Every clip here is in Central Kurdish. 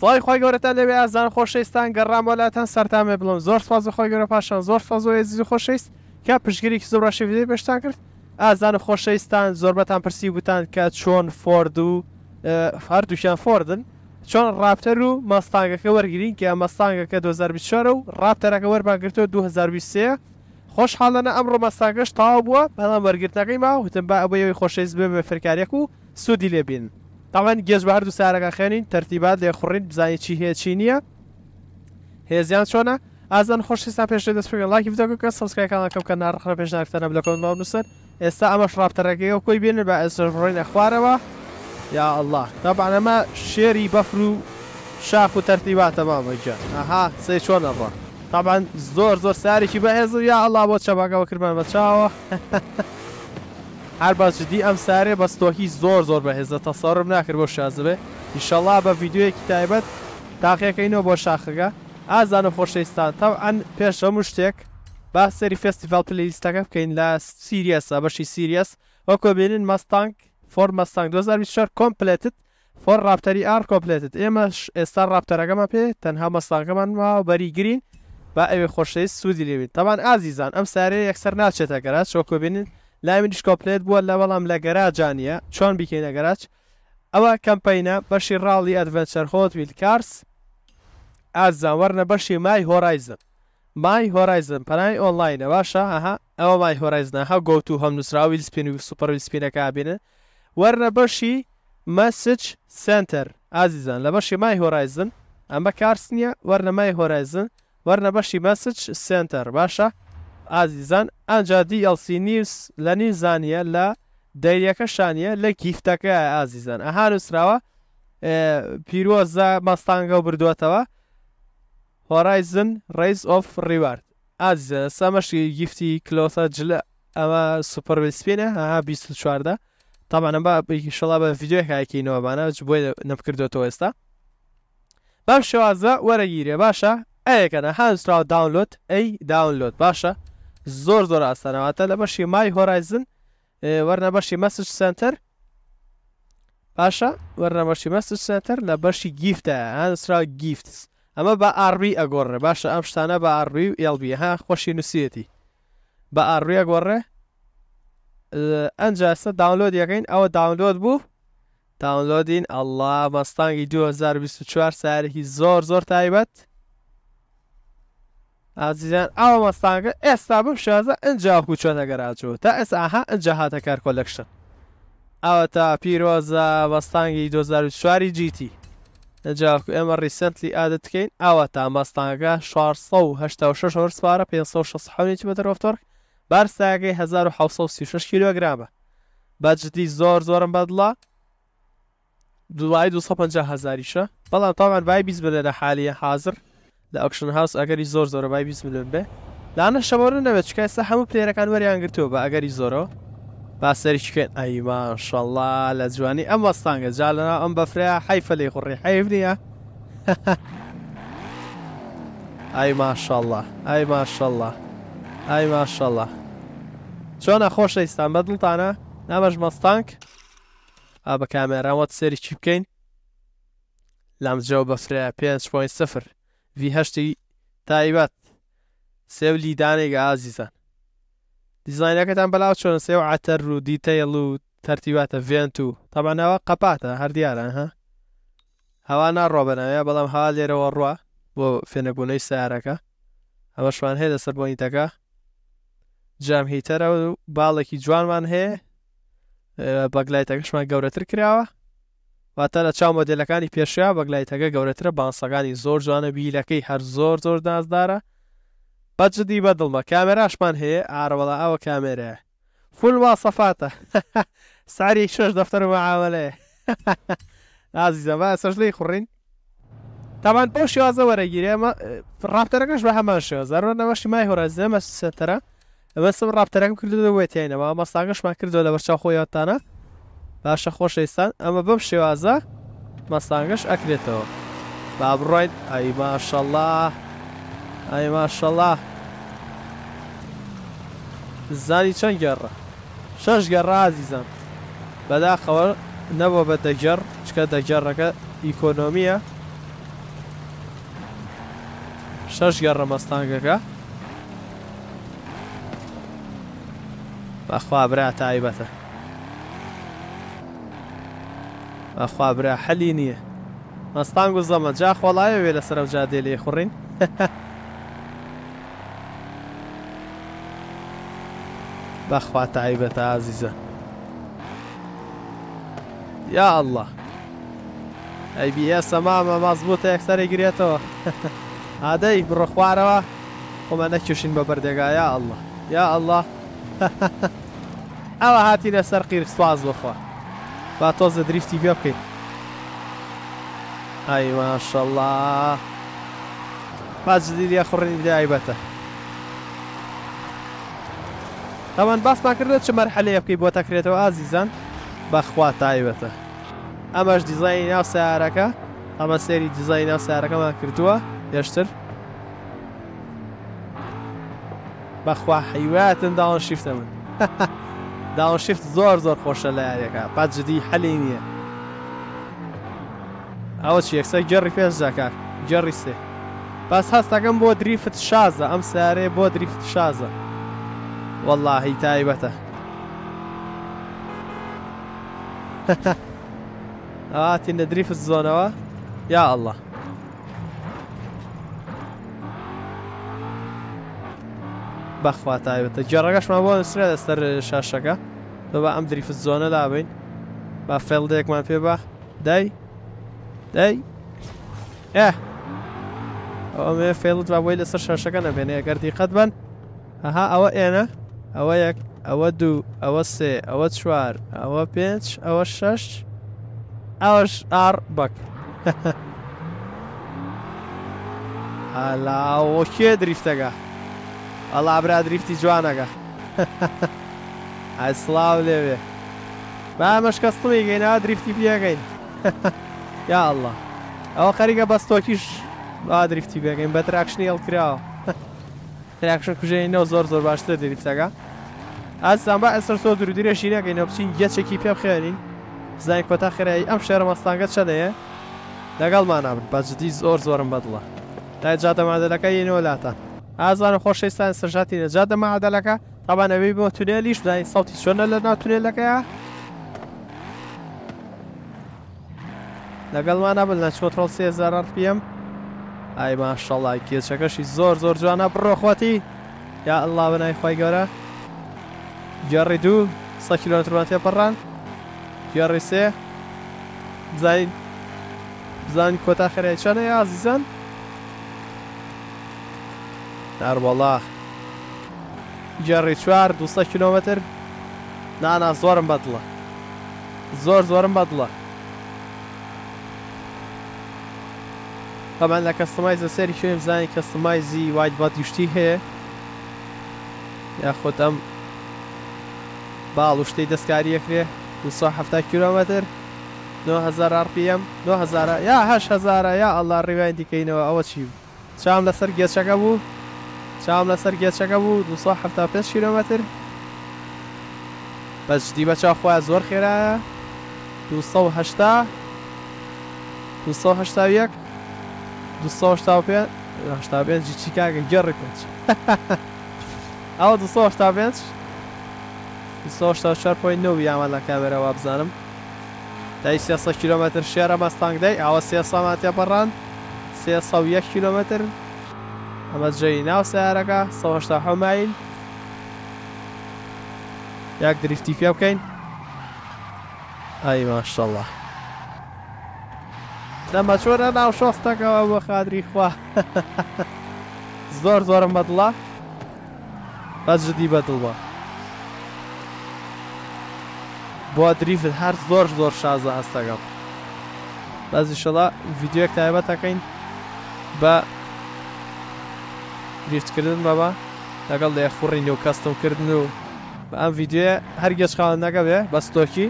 سڵی خۆی گەورەتان لەوێ ئازان خۆشەویستان گەڕام وڵاتان سەرتامێ بڵم زۆر سپاز خۆی گەورە پاشان زۆر فەزۆی زی خۆشەویست کە پشگیرێکی زۆر ڕاشیدەی بێشتان کرد ئازانم خۆشەویستان زۆربەتان پرسی بوتان کە چۆن فۆرد و هەردووشیان فۆردن چۆن ڕابتەر و مەستانگەکە وەرگین کە مەستانگەکە 2020 و ڕابتەرەکە وەربانگرتەوە 2023 خۆشحاڵەنە ئەمڕۆ مەستانگەش تاوا بووە بەڵام وەرگرتەکەی ما وتم با ئەوەی خۆشەویست بێ بە فرکارێک و سوودی لێبین. تاوان بردو بە هەردوو ترتیبات لیه تەرتیبات بزایی چی هی چی هەیە چی نییە هێزیان چۆنە ئازان خۆشیستا پێش دەست پێ لاکی بکە سەسکایەکانەکەم کە نارخە پێش ناکتەنە بلەکەون باو شراب ئێستا ئەمە شراپتەرەکەی و با بێنە بە اخواره و. یا الله طبعا اما شیری بفرو شاخ و تەرتیباتە مامەجە ئەها سێ چۆن ئەڕە زور زۆر زۆر سارێکی بەهێز و یا ئەللا بۆ چەباگەوە کردمان با چاوە. هر باز جدی ئەم سارێ بەستۆکی زۆر زۆر بە هێزە تەساڕم ناکرد بۆ شازبێ ئیشەڵا بە که تایبەت تاقیەکەینەوە بۆ شاخەکە ئازان و خۆشەویستان تاو ئەن پێش ئەموو شتێک با سەری فستیڤال پلیلیستەکە بکەین لە سیریەسە بەشی سیریەس وەکو بێنین مەستانک فۆرمەستانگ 2020 کۆمپلێتت فۆر ڕاپتەری ئار کۆپلێتت ئێمەش ئێستا ڕاپتەرەکەمە پێ تەنها مەستانگەمان ما بەریگرین با ئەوێ خۆشەویست سوودی لێوین تاوان ئازیزان ئەم سارەیە شو که بینین لامنیش کۆپلێت بووە لە بەڵام لە گەراجانە چۆن بکەینە گەراج ئەوە کەمپینە بەشی ڕاڵی ئەدڤەنچەر خۆت ویل کارس ئازانوەرنە بەشی مای هۆرایزن مای هۆرایزن پەنای ئۆنلاینە باشە ئەها ئەو مای هۆرایزنە ها گوت و هەم نووسراوی سپین و سوپەروی سپینەکە بینن وەرنە بەشی مەسج سنتەر ئازیزان لە بەشی مای هۆرایزن ئەمە کارس نییە وەرنە مای هۆرایزن وەرنە بەشی مەسج سنتەر باشە ئازیزان ئەجا دیLC نیوس لە نیزانە لە دەریەکە شانە لە گیفتەکە ئازیزان ئەها نووسراوە پیرۆزە مەستانگە و بردوێتەوە هۆرایزن ڕیز ئۆف ڕیوارد ئازیزە سەمەشی گیفتی کلۆسە جلە ئەمە سوپەرسپێنە هەها 24دە تامانە بە شڵا بە یددیوەکەکەینەوەبانە بۆی نەبکردوێتەوە ئێستا بەم شێوازە وەرەگیرێ باشە ئەیەکەنە هەسترا داونلۆت ئەی داونلۆت باشە زۆر زۆر ئاسانەواتە لە بەشی مای هۆرایزن وەرنە بەشی مەسج سنتەر پاشە وەرنە بەشی مەسج سنتەر لە بەشی گیفتە هەسرا گیفتس ئەمە بە ئاڕبی ئەگۆڕێ باشە ئەم شتانە بە ئاڕبی و ئێڵبی ها خۆشی نووسەتی بە ئاڕوی ئەگۆڕێ ئەنجاستە داونلۆد یەکەین ئەوە داونلۆد بوو داونلۆدین ئەله مەستانگی 2024 سارێکی زۆر زۆر تایبەت ئازیزان ئەوە مەستانگە ئێستا بم شازە ئەجا خوچۆنەگەراچوە تا ئێساها ئەجا هاتە کار کۆلەکشن ئەوە تا پیرۆزە مەستانگی 2004واری جیتی ئەجاکو ئێمە ریسنتلی ئادەتکەین ئەوە تا مەستانگە 1686 هۆرسپارە 560 مترۆفتۆرک بارساگەی 1636 کیلوگرامە بەجددی زۆر زۆرم بەدڵە دوای 250 هزاریشە بەڵام تاوان بای بیست بلێنە حالیە حاضر لە ئەکشن هاوس ئەگەری زۆر زۆرە بای شمارو میلیۆن بێ لاانە شەمەڕ نەوێت چکە ئێستا هەموو پلێرەکان با اگر بە ئەگەری زۆرەوە باسەری چکێن ئەیمان شەڵا لە جوانی ام وەستانگە جالنا ام بفریا حیف لی خوری حیف نییە ئای ماشەله ئای ماشەله ئای ماشەله چۆنە خۆشە ئیستان بە دڵتانە نامەش مەستانک ئا بە کامێراوەت سەری چی بکەین لامجێ بەفریا پێ سفر ڤهشتی تایبەت سێو لیدانێک ئازیزان دیزینەکەتان بەلاو چۆن سێو عتەر و دیتەیڵ و تەرتیباتە ڤێنند و تەمانەوە قەپاتە هەر دیارە ها هەوا ناڕۆبەنەوە بەڵام هەوا لێرەوە ڕوە بۆ فێنەبوونەی سیارەکە ئەمە شوان هەیە لەسەر بۆنیتەکە جام هیتەرە و باڵێکی جوانمان هەیە بەگلایتەکەشمان گەورەتر کراوە واتە لە چاو مۆدلەکانی پێشیا بەگلایتەکە گەورەترە بانسەکانی زۆر جوانە بیلەکەی هەر زۆر زۆر نازدارە بەجددی بەدڵمە کامێراشمان هەیە ئارەوەڵە ئەوە کامێرەیە فول وا سەفاتە ساری شش دەفتەر وعاوەلێ ئازی زەما سەشلی خوڕین تاوان بۆ شێوازە وەرەگیریمە ڕاپتەرەکەش بە هەمان شێوەزارەوەشی مای هۆرەزەمە سەتەرە ئەمە سم ڕاپتەرەکەم کردو وێتێنەوە مەستاگەشمان کردو لە بەرچاو خۆیاتانە باشە خۆشەویستان ئەمە بەم شێوازە مەستانگەش ئەکرێتەوە با بڕیت ئەی ماشەله ئەی ماشەله زانی چەند گەڕە شەش گەڕازیزان بەداخەوە نەبووە بە دەجەر چکە دەجەڕەکە ئیکۆنۆمیە شەش گەڕە مەستانگەکە بەخوا برا تایبەتە ئەخوا برا حەلی نییە مەستان و زەمە جا خۆڵایەوێ لەسەر ئەو جادێ لێ خوڕین بەخوا تایبەتە عزیزە یا الله ئەیBS ئەمامە مازبووتە یەکسەری گرێتەوە عادەی بڕە خوارەوە خۆمە نەکیشین بە بەردێگا یا الله يا الله اوه هاتين لەسەر قير سواز بخوا ما شاء الله باز جديد گوێ بکەین ئایوانشەڵا پاجدیریە خوڕێنی دایبەتە ئەوان باسمان کردێت چ بوتا كريتو عزيزا تەکرێتەوە ئازیزان بەخوا تایبەتە ديزاين دیزایی ناو اما سيري ديزاين دیزای ناو ما كرتوا هێشتر بەخوا حیواتن داڵن شیفتە من. داون زور زور زۆر لا لە یارێکە پات جدی حەلی نییە ئەوە چی یەکسەر گەڕی پێش جاکار گەڕی سێ پاس هەستەکەم بۆ دریفت شازە ئەم سارێ بۆ دریفت شازە واللهی تایبەتە هاتینە آه، دریفت زۆنەوە یا الله بەخواتایبێتە جێڕگەشمان بۆ نسرێت دەستەر شاشەکە دەبە ئەم دریفت زۆنە دابین با فێڵدەیەکمان پێ باخ دای دای ئە ئەوێ فێڵت با بۆی لەسەر شاشەکە نەبێنێ گەردی قەت بن ئەها ئەوە ئێنە ئەوە یەک ئەوە دوو ئەوە سێ ئەوە چوار ئەوە پێنج ئەوە شەش ئەوەش ئار بەک ئالاوەکێ دریفتەکە ئەڵا برادریفتی جوانەکە ئەسلااو لێوێ با مەشکەستڵی گەینەوە دریفتی پێگەین یا ئەله ئەوە خەریگە بەستۆکیش با دریفتی بێگەین بە تراکشنی هەڵکراوە تراکشە کوژێنەوە زۆر زۆر باشتر دەریفتەکە ئاسان با ئەسەر سۆ درودرێشی نەگەینەوە بچین گەچێکی پێ خێنین زانای کۆتا خێرایی ئەم شێرە مەستانگە چەدەیە لەگەڵمانابن بەجددی زۆر زۆرم بەدڵە تا جاتەمادەەکە ینەوە لاتان ئازان خۆشەویستان سەرژاتی لەجا دەما عادەلەکە تاوانەوەی بۆ تونێلیش بدای ساڵتی چۆنە لە ناو تونێلەکەیە لەگەڵمانە بن لە چۆتۆل سێزارات پێم ئای ماشەڵای کێچەکەشی زۆر زۆر جوانە بڕۆخواتی یا ئەله بەنای خی گەورە گێڕی دوو سە کیلۆمەتراتێ پەڕان گێڕی سێ بزانین بزانین کۆتا خێرای چەنە یا عزیزان؟ داربڵا جێڕی چوار دو کیلومتر نانا زۆرم بەدڵە زۆر زۆرم بەدڵە هەمان لە کەستمای زەسەری شوێ بزانانی کەستمایزی وایت بەتیشتی هەیە یاخۆت ئەم باڵ و شتەی دەستکاری یەکرێ 1970 کیلومتر 9000 RPM 9000 یا 8000 یا ئەللا ڕێوای دیکەینەوە ئەوە چی بوو چام لەسەر گێچەکە بوو چم لەسەر گێچەکە بوو 275 کیلومتر بەجدی بە چاخوا زۆر خێرایە 280 281 285 چی کاگە گەڕی پێچ ئەوە 285 284.9 یامەلەکە بەرەوە بزانم دای 300 کیلومتر شێرە مەستانگ دەی ئەوە 300 ماتیا بەڕان 301 کیلومتر اما جای ناو سیارەکە 1970 مایل یک دریفتی فیاب کن ای ماشەله دەمە چۆرە ناو شۆستەکەەوە بۆ خادری خوا زور زۆرم بەدڵە بە جدی بدل با با دریفت هر زور زور هەر زۆر زۆر شازە هەستەکەم بەزیشەڵە ڤیددیوەک تایبەتەکەین با گریفتکردن بەبە لەگەڵ لێ خوڕین و کەستمکردن و ئەم یددیوێ هەرگەش خاڵ نەگەبێ بە ستۆکی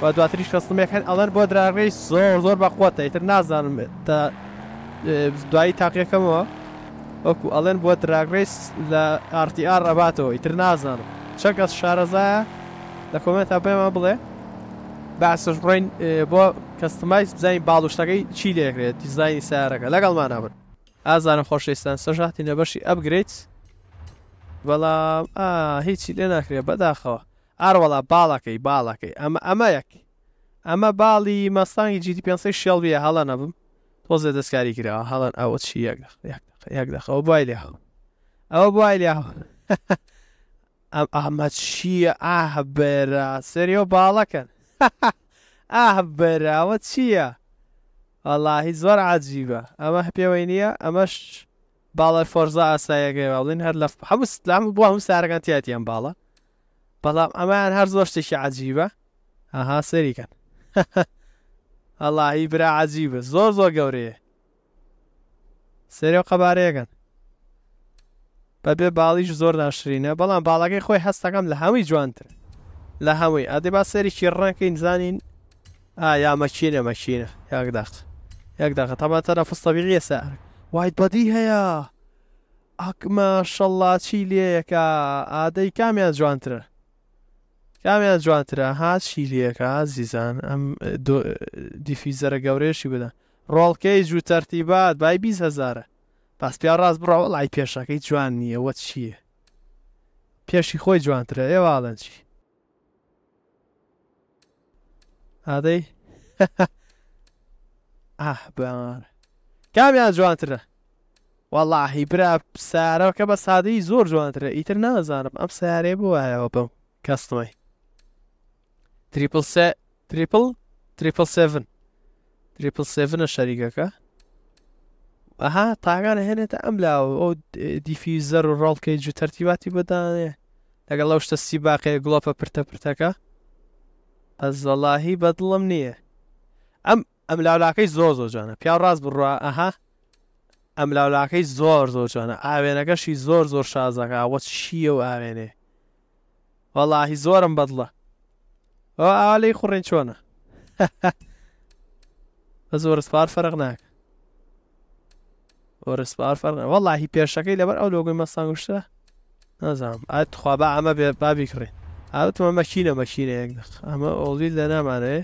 بە دواتریش کەستمێک هەن ئەڵەن بۆ دراغی زۆر زۆر بەخواتە ئیتر نازانم تا دوایی تاقیەکەمەوە وەکو ئەڵێن بۆ دراگریس لە ئارتیR ڕەباتەوە ئیتر نازانم چەکەس شارەزایە لە کۆمێت پێمە بڵێ باسش بڕین بۆ کەستمایز بزانین باڵوشتەکەی چی لێکرێت دیزانی سیارەکە لەگەڵمانە بن ئازانم خۆشەویستان سەژاتی نەبەشی ئەبگریت بەڵام هیچی لێ ناکرێت بەداخەوە ئاروەڵا باڵەکەی باڵەکەی ئەمە ئەمە یەک ئەمە باڵی مەستانگی جیتی پێ شێڵبیە هەڵە نەبم تۆزێ دەستکاری کراوە هەڵەن ئەوە چی یەکدەخەوە بای لێ هەڵ ئەوە بای لێ ئەم ئەمە چییە ئاهبێرا سەریۆ باڵەکەن ئاهبێراوە چییە؟ ئەلهی زۆر عجیبە ئەمە پێوەی نییە ئەمەش باڵە فۆرزا ئاسایەگەێڵین هەر لە هەموو سلام بۆ هەم سارەکەتیەتی ئەم باڵە بەڵام ئەمان هەر زۆر شتێکی عجیبە ئەها سەریکەن ئەلهی برا عجیبە زۆر زۆر گەورەیە سەری و قەبارەیەگەن بەبێ باڵیش زۆر ناشرینە بەڵام باڵەکەی خۆی هەستەکەم لە هەمووی جوانتر لە هەمووی ئەدەی با سەریکی ڕەنکەی نزانین ئا یا مەچینە مەچینە یاگداخت یک دقیقه طبعا تنفس طبیعی سعر واید بادی هەیە ئاکمە شەڵلاچی لێیەکە ئادەی کامیان جوانترە کامیان جوانترە هاچی لێەکە زیزان ئەم دیفیزەرە گەورێشی بدە ڕۆڵکەی جوو تەرتیبات بای بیست هزارە پاس پیا ڕاست بڕەوە لای پێشەکەی جوان نییە وە چییە پێشی خۆی جوانترە ئێواڵەن چی ئادەی ئاهبار کامیان جوانترە وەڵاهی برا سارەکە بە سادەی زور جوانتر ئیتر نازانم ئەم بو بووایەوە بم کەستمەی تریپل تریپل تریپل 7 تریپل 7ە شەریکەکە ئەها تاگانە هێنێتە ئەم لاوە ئەو دیفیزەر و ڕڵکەی جو تەرتیباتی بەدانێ لەگەڵ لەو شتە سی باقی گڵۆپە پرتە از ئەزەڵاهی بدلم نییە ام ئەم لاولاکەی زۆر زۆر جوانە پیا ڕاست بڕە ئەها ئەم لاولاکەی زۆر زۆر جوانە ئاوێنەکەشی زۆر زۆر شازەکەوە چیە و ئاوێنێ وەڵاهی زۆرم بەدڵە ئەو ئالی خوڕێن چۆنە بە زۆر سپار فەرق ناکە ئۆرسپار فەرقە وەڵاهی پێشەکەی لەبەر ئەو لۆگوی مەسانگشتە نازانم ئات خوابە ئەمە بێ بابی کڕین ئاوتمە مەکینە مەکینە یەک دەخ ئەمە ئۆڵی لە نامانەیە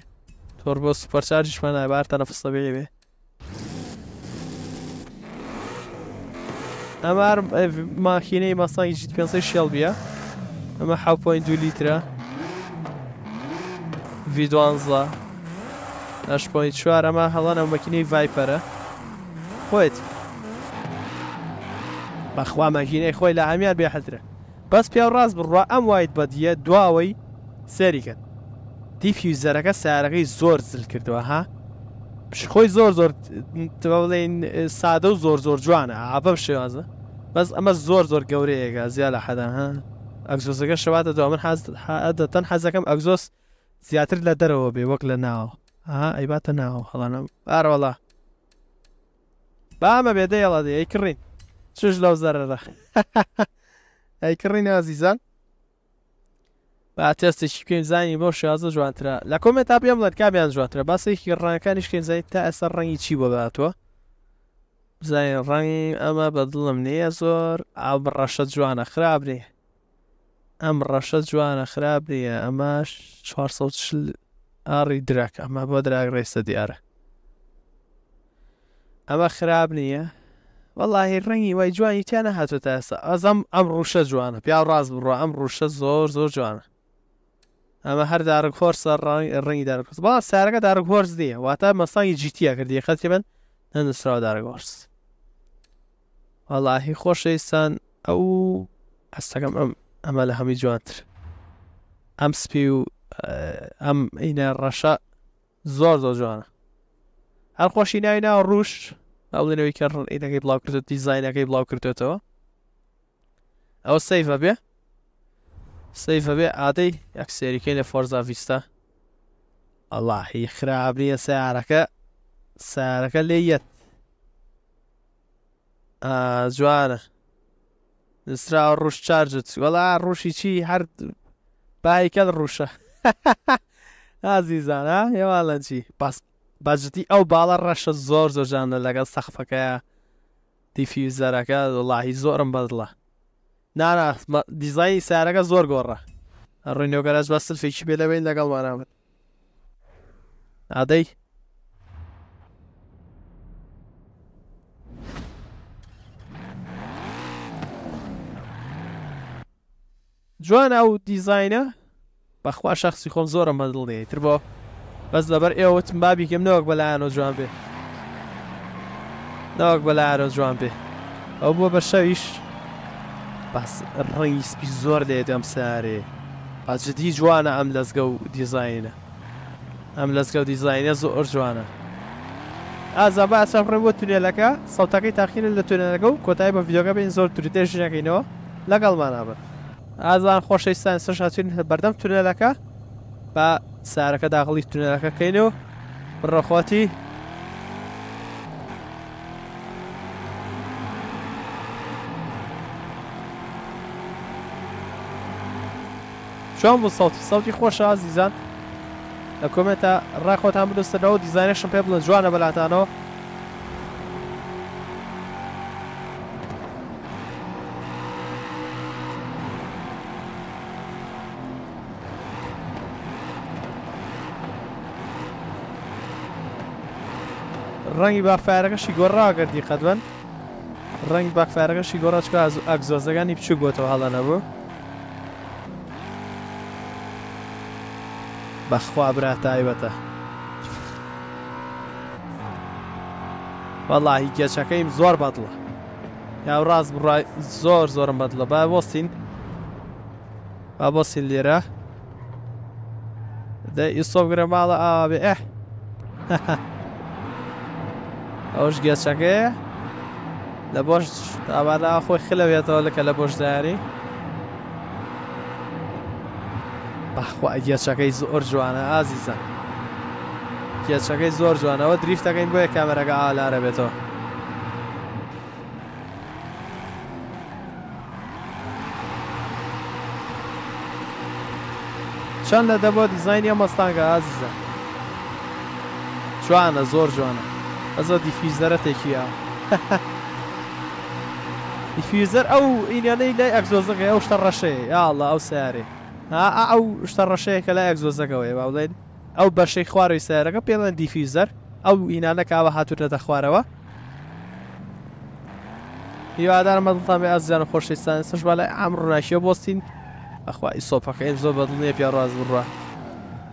توربو سوبر شارجش من عبارة تنفس طبيعي به ئەمە ماکینەی مەسای جیت پێ شێڵ اما حاو بوين دو لیترە ڤیدوانزە ئەشپۆین چوار ئەمە هەڵان ئەو مەکینەی ڤایپەرە خۆیت بەخوا مەکینەی خوي لا عميار بێ حەترە بس پیا ڕاست بڕوا ام وايد بديه دواوي سيريكت دیفیوزەرەکە سیارەکەی زۆر زل کردووە ها پشخۆی زۆر زۆر بڵێن سادە و زۆر زۆر جوانە ئاپە شێوازە بەس ئەمە زۆر زۆر گەورەیەگە زیاد لە حەدا ها ئەگزۆزەکە شەواتە دو من حەزتەن حەزەکەم ئەگزۆس زیاتر لە دەرەوە بێ وەک لە ناوە ها ئەیباتە ناوە هەڵانە ئارەوەڵا بامە بێدەیڵە دەیە کڕین چش لەو زەرەرە ئەی کڕین ئازیزان با تستێکی کوێنزانی بۆ شازە جوانترە لە کۆمێتا پێم بڵێت کامیان جوانترە باسێکی ڕانەکانی شکێنزانی تا ئێستا ڕەنگی چی بەباتوە بزانین ڕەنگی ئەمە بە دڵم نەیە زۆر ئام ڕەشە جوانە خراپنی ئەم ڕەشە جوانە خراپ نیە ئەمە 4 ئاڕی دراک ئەمە بۆ دراگ ڕێستە دیارە ئەمە خراپ نییە وەڵی ڕەنگی وای جوانی تیانە هاتوتە ئێستا ئەزەم ئەم ڕوشە جوانە پیا ڕاست بڕە ئەم ڕوشە زۆر زۆر جوانە ئەمە هەر دارکۆرس ڕەنی دارکۆرس با سارەکە دارکۆرس دیە واتە مەسانگی جیتیا کردی خەتی بن نەنووسراوە دارگۆرس وەڵاهی خۆشەویستان ئەو هەستەکەم ئەم ئەمە لە هەمی جوانتر ئەم سپی و ئەم ئینە ڕەشە زۆر زۆر جوانە هەر خۆشی ناینا ڕوش ئەڵێنەوەی کە ئینەکەی بڵاو کردێت دیزینەکەی بڵاو کردێتەوە ئەو سیفە بێ سيفا بي عادي ياك سيريكين فورزا فيستا الله يخرب لي سعرك سعرك ليت آه جوانا نسرع الروش تشارجت ولا روشي شي هر باي كان الروشة عزيزان ها يا والله شي بس بجتي او بالا الرشة زور زور جانا لقى سخفك يا ديفيوزرك والله زورم بدله نانا دیزای سارەکە زۆر گۆڕە ڕینۆگەراز بە سلفێکی بێ لەوێن لەگەڵ وانامن ئادەی جوان ئەو دیزینە بەخوا شخصی خۆم زۆرە مەدڵنێ تر بۆ بەس لەبەر ئێوەتم بابیکەم نەوەک بەلایەنەوە جوان بێ نەوەک بەلایەنەوە جوان بێ ئەو بووە بە شەویش باس ڕیسپی زۆر دێت ئەم سارێ پاچدی جوانە ئەم لەزگە و دیزینە ئەم لەزگە و دیزینە زۆر جوانە ئازا باسە ڕێ بۆ تونێلەکە سەوتەکەی تاخیرە لە تونێلەکە و کۆتای بە ڤیدۆگە بین زۆر توریتێ ژنەکەینەوە لەگەڵمانابن ئازان خۆشەستان سەشاتین بەردەم تونێلەکە بە سارەکە داخڵی تونێلەکەکەینەوە بڕەخواتی جانب سوختی سوختی خوش آزیزان، نکته را خود هم به دست داد و دیزاین شنبه قبل از جوانه بالاتانو رنگی با فرقه شیگور را گردی خدان رنگ باف فرقه شیگور اشکال از اگزوزگانی بچگوت و حالا نبود. بەخوا برا تایبەتە بەڵی گێچەکەیم زور بدلا یا راز بڕای زور زۆرم بدلا با بۆسین با بۆسین لێرە دە ئیسۆگرە ماڵە ئاوێ ئە ئەوش گێچەکەی لە بۆش ئاوادا خۆی خلەوێتەوە لەکە لە بۆش داری بەخوا گێچەکەی زۆر جوانە ئازیزە گێچەکەی زۆر جوانەوە دریفتەکەین بۆیە کامەرەکە ئالارە بێتەوە چەند لە دەبۆ دیزینیە مەستانگە ئازیزە جوانە زۆر جوانە ئەزە دیفیزەرە تێکیە دیفیزەر ئەو ئینیانەی لای ئەکزۆزەکە ئەو شتە ڕەشەیە یاڵە ئەو سیارێ ئەو شتە ڕەشەیەکە لای ئەگزۆزەکەەوەی باڵێن ئەو بەشەی خوارەوەی سیارەکە پێڵەن دیفیزەر ئەو ئینانە کاوە هاتوورێتە خوارەوە هیوادار مەڵتامێ ئازیان خۆشستان سشبا لای ئەم ڕناشیە بستین ئەخوا ئیسۆپەکەی زۆر بەدڵنیە پیاڕاز بڕە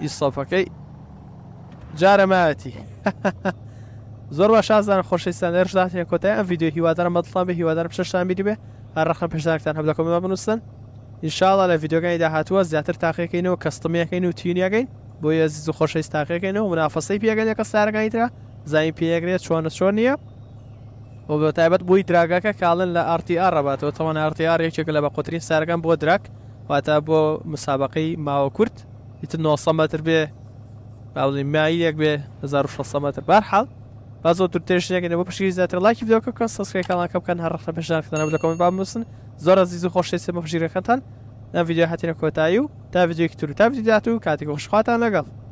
ئیسۆپەکەی جارەماەتی زۆر بە شازان خۆشستان لەێشداتیان کۆتای ئەم یددیو هیوادارە مەڵام بە هیوادار پیششتان بیری بێ هەر ڕخم پێشداکتان هەبلەکەمە بنووسن ئینشاڵە لە یددیوگانی داهاتووە زیاتر تاقیەکەینەوە کەستمیەکەین و تینیەکەین بۆ یزیز و خۆشەویست تاقیەکەینەوە منافەسەی پێگەنێک کە سارگانی تررا زای پێگرێت چۆنە چۆن نییە بۆ بە تایبەت بووی دراگەکە کاڵن لە ئارتیR ڕباتەوە تەوان ئارتیR یەکێک لە بە قوترین سارگەم بۆ دراک واتە بۆ مسابقەی ماوە کورت ئیتر 900 متر بێ باڵی مایەک بێ 1600 متر بارحاڵ با زۆر کن لە بۆ پشگیری زیاتر لایکی بدەکە سسکری کانالەکە بکەن هەرخە پێشدانکردن بەکەم با بنووسن زۆر زیز و خۆشێسێ بە پژیرەکەتان لە ویددیو هاتیە کۆتایی و تا ویددیوکی تور تا ویددیات و خوش خۆشخواتان لەگەڵ